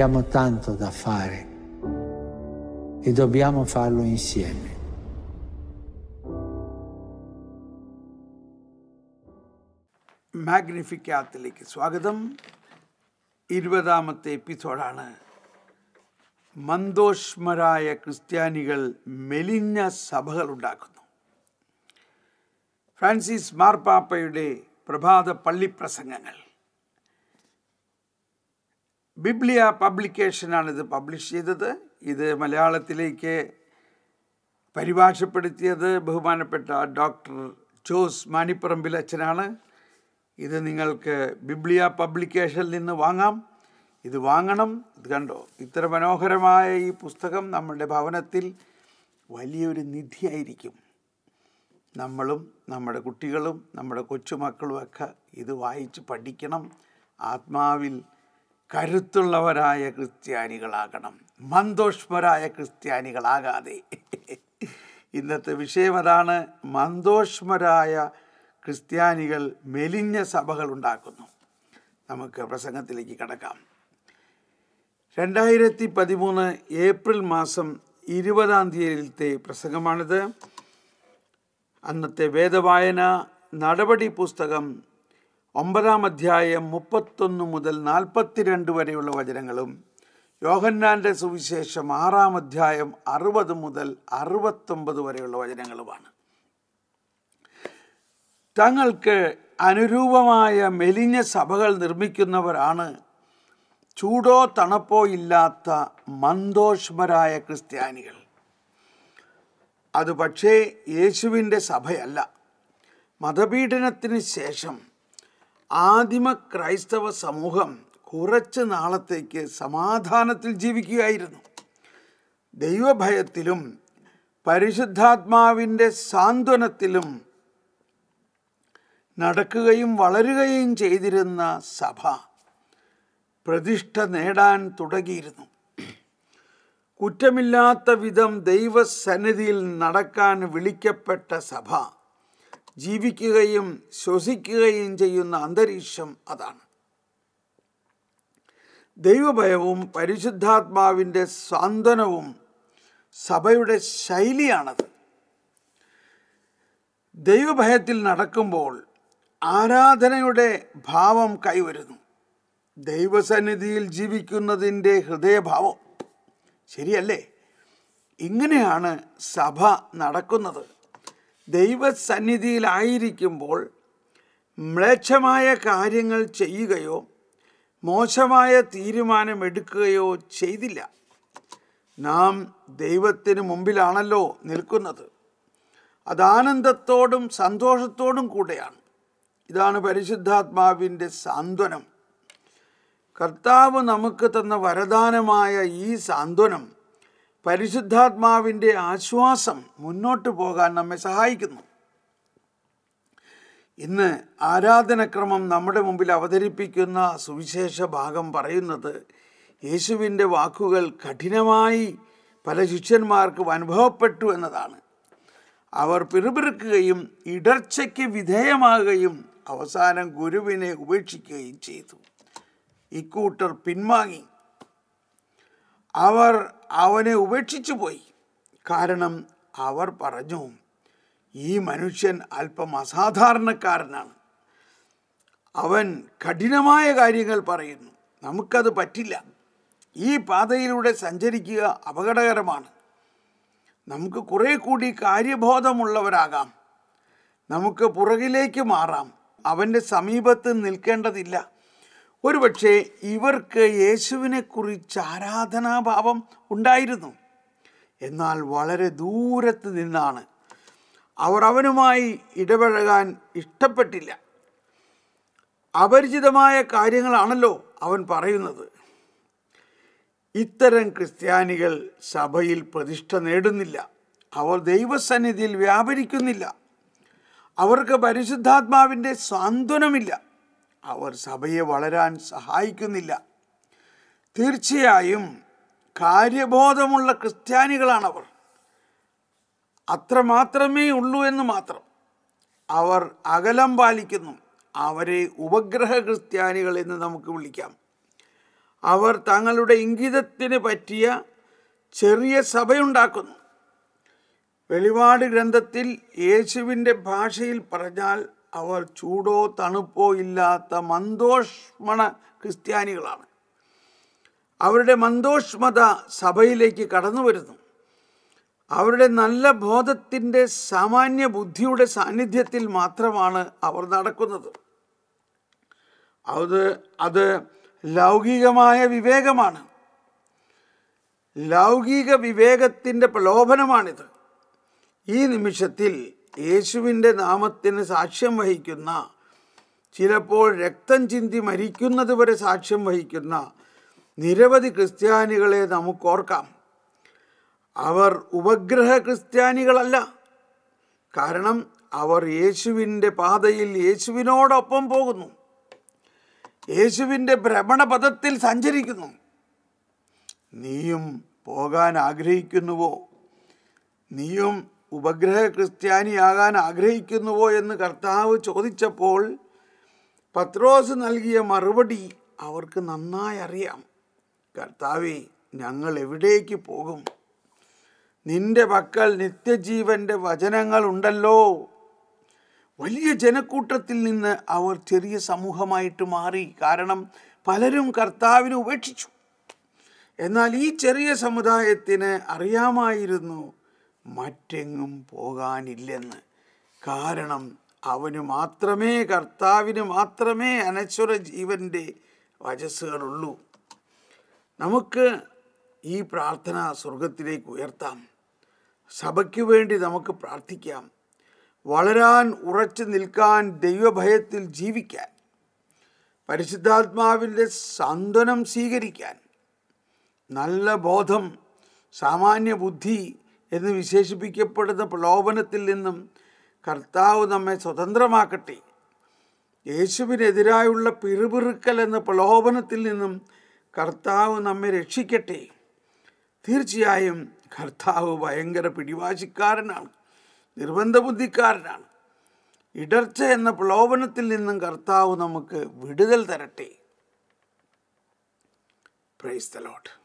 Abbiamo tanto da fare e dobbiamo farlo insieme. മാഗ്നിഫിക്കാത്തിലേക്ക് സ്വാഗതം ഇരുപതാമത്തെ എപ്പിസോഡാണ് മന്ദോഷ്മരായ ക്രിസ്ത്യാനികൾ മെലിഞ്ഞ സഭകൾ ഉണ്ടാക്കുന്നു ഫ്രാൻസിസ് മാർപ്പാപ്പയുടെ പ്രഭാത പള്ളിപ്രസംഗങ്ങൾ ബിബ്ലിയ പബ്ലിക്കേഷനാണ് ഇത് പബ്ലിഷ് ചെയ്തത് ഇത് മലയാളത്തിലേക്ക് പരിഭാഷപ്പെടുത്തിയത് ബഹുമാനപ്പെട്ട ഡോക്ടർ ജോസ് മാണിപ്പറമ്പിൽ അച്ഛനാണ് ഇത് നിങ്ങൾക്ക് ബിബ്ലിയ പബ്ലിക്കേഷനിൽ നിന്ന് വാങ്ങാം ഇത് വാങ്ങണം ഇത് കണ്ടോ ഇത്ര മനോഹരമായ ഈ പുസ്തകം നമ്മുടെ ഭവനത്തിൽ വലിയൊരു നിധിയായിരിക്കും നമ്മളും നമ്മുടെ കുട്ടികളും നമ്മുടെ കൊച്ചുമക്കളുമൊക്കെ ഇത് വായിച്ച് പഠിക്കണം ആത്മാവിൽ കരുത്തുള്ളവരായ ക്രിസ്ത്യാനികളാകണം മന്ദോഷ്മരായ ക്രിസ്ത്യാനികളാകാതെ ഇന്നത്തെ വിഷയം അതാണ് മന്ദോഷ്മരായ ക്രിസ്ത്യാനികൾ മെലിഞ്ഞ സഭകൾ ഉണ്ടാക്കുന്നു നമുക്ക് പ്രസംഗത്തിലേക്ക് കടക്കാം രണ്ടായിരത്തി പതിമൂന്ന് ഏപ്രിൽ മാസം ഇരുപതാം തീയതിയിലത്തെ പ്രസംഗമാണിത് അന്നത്തെ വേദവായന നടപടി പുസ്തകം ഒമ്പതാം അധ്യായം മുപ്പത്തൊന്ന് മുതൽ നാൽപ്പത്തിരണ്ട് വരെയുള്ള വചനങ്ങളും യോഹന്നാൻ്റെ സുവിശേഷം ആറാം അധ്യായം അറുപത് മുതൽ അറുപത്തൊമ്പത് വരെയുള്ള വചനങ്ങളുമാണ് തങ്ങൾക്ക് അനുരൂപമായ മെലിഞ്ഞ സഭകൾ നിർമ്മിക്കുന്നവരാണ് ചൂടോ തണുപ്പോ ഇല്ലാത്ത മന്തോഷ്മരായ ക്രിസ്ത്യാനികൾ അത് പക്ഷേ യേശുവിൻ്റെ സഭയല്ല മതപീഡനത്തിന് ശേഷം ആദിമ ക്രൈസ്തവ സമൂഹം കുറച്ച് നാളത്തേക്ക് സമാധാനത്തിൽ ജീവിക്കുകയായിരുന്നു ദൈവഭയത്തിലും പരിശുദ്ധാത്മാവിൻ്റെ സാന്ത്വനത്തിലും നടക്കുകയും വളരുകയും ചെയ്തിരുന്ന സഭ പ്രതിഷ്ഠ നേടാൻ തുടങ്ങിയിരുന്നു കുറ്റമില്ലാത്ത വിധം ദൈവസന്നിധിയിൽ നടക്കാൻ വിളിക്കപ്പെട്ട സഭ ജീവിക്കുകയും ശ്വസിക്കുകയും ചെയ്യുന്ന അന്തരീക്ഷം അതാണ് ദൈവഭയവും പരിശുദ്ധാത്മാവിൻ്റെ സാന്ത്വനവും സഭയുടെ ശൈലിയാണത് ദൈവഭയത്തിൽ നടക്കുമ്പോൾ ആരാധനയുടെ ഭാവം കൈവരുന്നു ദൈവസന്നിധിയിൽ ജീവിക്കുന്നതിൻ്റെ ഹൃദയഭാവം ശരിയല്ലേ ഇങ്ങനെയാണ് സഭ നടക്കുന്നത് ദൈവസന്നിധിയിലായിരിക്കുമ്പോൾ മ്ലേച്ഛമായ കാര്യങ്ങൾ ചെയ്യുകയോ മോശമായ തീരുമാനമെടുക്കുകയോ ചെയ്തില്ല നാം ദൈവത്തിന് മുമ്പിലാണല്ലോ നിൽക്കുന്നത് അതാനന്ദത്തോടും സന്തോഷത്തോടും കൂടെയാണ് ഇതാണ് പരിശുദ്ധാത്മാവിൻ്റെ സാന്ത്വനം കർത്താവ് നമുക്ക് തന്ന വരദാനമായ ഈ സാന്ത്വനം പരിശുദ്ധാത്മാവിൻ്റെ ആശ്വാസം മുന്നോട്ട് പോകാൻ നമ്മെ സഹായിക്കുന്നു ഇന്ന് ആരാധനക്രമം നമ്മുടെ മുമ്പിൽ അവതരിപ്പിക്കുന്ന സുവിശേഷ ഭാഗം പറയുന്നത് യേശുവിൻ്റെ വാക്കുകൾ കഠിനമായി പല ശിഷ്യന്മാർക്കും അനുഭവപ്പെട്ടു എന്നതാണ് അവർ പിറുപിറുക്കുകയും ഇടർച്ചയ്ക്ക് വിധേയമാകുകയും അവസാനം ഗുരുവിനെ ഉപേക്ഷിക്കുകയും ചെയ്തു ഇക്കൂട്ടർ പിൻവാങ്ങി അവർ അവനെ ഉപേക്ഷിച്ചു പോയി കാരണം അവർ പറഞ്ഞു ഈ മനുഷ്യൻ അല്പം അസാധാരണക്കാരനാണ് അവൻ കഠിനമായ കാര്യങ്ങൾ പറയുന്നു നമുക്കത് പറ്റില്ല ഈ പാതയിലൂടെ സഞ്ചരിക്കുക അപകടകരമാണ് നമുക്ക് കുറേ കൂടി കാര്യബോധമുള്ളവരാകാം നമുക്ക് പുറകിലേക്ക് മാറാം അവൻ്റെ സമീപത്ത് നിൽക്കേണ്ടതില്ല ഒരുപക്ഷെ ഇവർക്ക് യേശുവിനെക്കുറിച്ച് ആരാധനാഭാവം ഉണ്ടായിരുന്നു എന്നാൽ വളരെ ദൂരത്ത് നിന്നാണ് അവർ അവനുമായി ഇടപഴകാൻ ഇഷ്ടപ്പെട്ടില്ല അപരിചിതമായ കാര്യങ്ങളാണല്ലോ അവൻ പറയുന്നത് ഇത്തരം ക്രിസ്ത്യാനികൾ സഭയിൽ പ്രതിഷ്ഠ നേടുന്നില്ല അവർ ദൈവസന്നിധിയിൽ വ്യാപരിക്കുന്നില്ല അവർക്ക് പരിശുദ്ധാത്മാവിൻ്റെ സാന്ത്വനമില്ല അവർ സഭയെ വളരാൻ സഹായിക്കുന്നില്ല തീർച്ചയായും കാര്യബോധമുള്ള ക്രിസ്ത്യാനികളാണവർ അത്രമാത്രമേ ഉള്ളൂ എന്ന് മാത്രം അവർ അകലം പാലിക്കുന്നു അവരെ ഉപഗ്രഹ ക്രിസ്ത്യാനികൾ എന്ന് നമുക്ക് വിളിക്കാം അവർ തങ്ങളുടെ ഇംഗിതത്തിന് പറ്റിയ ചെറിയ സഭയുണ്ടാക്കുന്നു വെളിപാട് ഗ്രന്ഥത്തിൽ യേശുവിൻ്റെ ഭാഷയിൽ പറഞ്ഞാൽ അവർ ചൂടോ തണുപ്പോ ഇല്ലാത്ത മന്തോഷ്മണ ക്രിസ്ത്യാനികളാണ് അവരുടെ മന്തോഷ്മത സഭയിലേക്ക് കടന്നു വരുന്നു അവരുടെ നല്ല ബോധത്തിൻ്റെ സാമാന്യ ബുദ്ധിയുടെ സാന്നിധ്യത്തിൽ മാത്രമാണ് അവർ നടക്കുന്നത് അത് അത് ലൗകികമായ വിവേകമാണ് ലൗകിക വിവേകത്തിൻ്റെ പ്രലോഭനമാണിത് ഈ നിമിഷത്തിൽ യേശുവിൻ്റെ നാമത്തിന് സാക്ഷ്യം വഹിക്കുന്ന ചിലപ്പോൾ രക്തം ചിന്തി മരിക്കുന്നത് വരെ സാക്ഷ്യം വഹിക്കുന്ന നിരവധി ക്രിസ്ത്യാനികളെ നമുക്കോർക്കാം അവർ ഉപഗ്രഹ ക്രിസ്ത്യാനികളല്ല കാരണം അവർ യേശുവിൻ്റെ പാതയിൽ യേശുവിനോടൊപ്പം പോകുന്നു യേശുവിൻ്റെ ഭ്രമണപഥത്തിൽ സഞ്ചരിക്കുന്നു നീയും പോകാൻ ആഗ്രഹിക്കുന്നുവോ നീയും ഉപഗ്രഹ ക്രിസ്ത്യാനിയാകാൻ ആഗ്രഹിക്കുന്നുവോ എന്ന് കർത്താവ് ചോദിച്ചപ്പോൾ പത്രോസ് നൽകിയ മറുപടി അവർക്ക് നന്നായി അറിയാം കർത്താവെ ഞങ്ങൾ എവിടേക്ക് പോകും നിന്റെ പക്കൽ നിത്യജീവന്റെ വചനങ്ങളുണ്ടല്ലോ വലിയ ജനക്കൂട്ടത്തിൽ നിന്ന് അവർ ചെറിയ സമൂഹമായിട്ട് മാറി കാരണം പലരും കർത്താവിനെ ഉപേക്ഷിച്ചു എന്നാൽ ഈ ചെറിയ സമുദായത്തിന് അറിയാമായിരുന്നു മറ്റെങ്ങും പോകാനില്ലെന്ന് കാരണം അവന് മാത്രമേ കർത്താവിന് മാത്രമേ അനശ്വര ജീവൻ്റെ വചസ്സുകളുള്ളൂ നമുക്ക് ഈ പ്രാർത്ഥന സ്വർഗത്തിലേക്ക് ഉയർത്താം സഭയ്ക്ക് വേണ്ടി നമുക്ക് പ്രാർത്ഥിക്കാം വളരാൻ ഉറച്ചു നിൽക്കാൻ ദൈവഭയത്തിൽ ജീവിക്കാൻ പരിശുദ്ധാത്മാവിൻ്റെ സാന്ത്വനം സ്വീകരിക്കാൻ നല്ല ബോധം സാമാന്യ ബുദ്ധി എന്ന് വിശേഷിപ്പിക്കപ്പെടുന്ന പ്രലോഭനത്തിൽ നിന്നും കർത്താവ് നമ്മെ സ്വതന്ത്രമാക്കട്ടെ യേശുവിനെതിരായുള്ള പിറുപിറുക്കൽ എന്ന പ്രലോഭനത്തിൽ നിന്നും കർത്താവ് നമ്മെ രക്ഷിക്കട്ടെ തീർച്ചയായും കർത്താവ് ഭയങ്കര പിടിവാശിക്കാരനാണ് നിർബന്ധബുദ്ധിക്കാരനാണ് ഇടർച്ച എന്ന പ്രലോഭനത്തിൽ നിന്നും കർത്താവ് നമുക്ക് വിടുതൽ തരട്ടെ പ്രൈസ് ദ ലോട്ട്